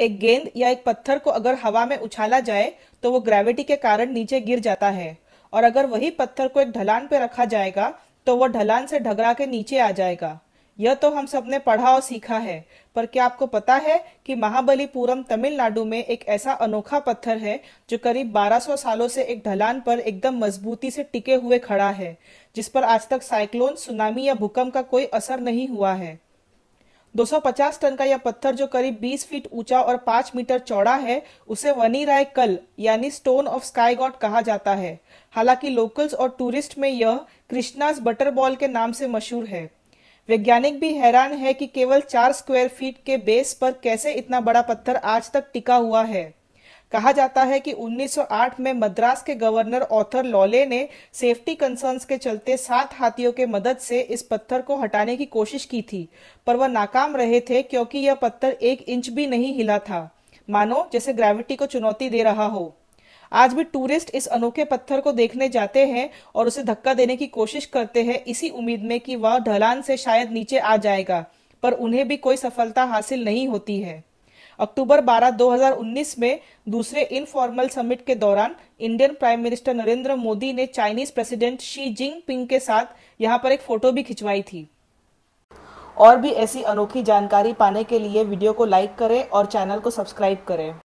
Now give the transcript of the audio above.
एक गेंद या एक पत्थर को अगर हवा में उछाला जाए तो वो ग्रेविटी के कारण नीचे गिर जाता है और अगर वही पत्थर को एक ढलान पे रखा जाएगा तो वह ढलान से ढगरा के नीचे आ जाएगा यह तो हम सब ने पढ़ा और सीखा है पर क्या आपको पता है कि महाबलीपुरम तमिलनाडु में एक ऐसा अनोखा पत्थर है जो करीब 1200 सालों से एक ढलान पर एकदम मजबूती से टिके हुए खड़ा है जिस पर आज तक साइक्लोन सुनामी या भूकंप का कोई असर नहीं हुआ है 250 टन का यह पत्थर जो करीब 20 फीट ऊंचा और 5 मीटर चौड़ा है उसे वनी राय कल यानी स्टोन ऑफ स्काई गॉड कहा जाता है हालांकि लोकल्स और टूरिस्ट में यह कृष्णास बटर बॉल के नाम से मशहूर है वैज्ञानिक भी हैरान है कि केवल चार स्क्वायर फीट के बेस पर कैसे इतना बड़ा पत्थर आज तक टिका हुआ है कहा जाता है कि 1908 में मद्रास के गवर्नर ऑथर लॉले ने सेफ्टी कंसर्न्स के चलते सात हाथियों के मदद से इस पत्थर को हटाने की कोशिश की थी पर वह नाकाम रहे थे क्योंकि यह पत्थर एक इंच भी नहीं हिला था मानो जैसे ग्रेविटी को चुनौती दे रहा हो आज भी टूरिस्ट इस अनोखे पत्थर को देखने जाते हैं और उसे धक्का देने की कोशिश करते हैं इसी उम्मीद में कि वह ढलान से शायद नीचे आ जाएगा पर उन्हें भी कोई सफलता हासिल नहीं होती है अक्टूबर 12, 2019 में दूसरे इनफॉर्मल समिट के दौरान Indian prime minister Narendra Modi ने चाइनीज प्रेसिडेंट शी जिनपिंग के साथ यहाँ पर एक फोटो भी खिंचवाई थी और भी ऐसी अनोखी जानकारी पाने के लिए वीडियो को लाइक करें और चैनल को सब्सक्राइब करें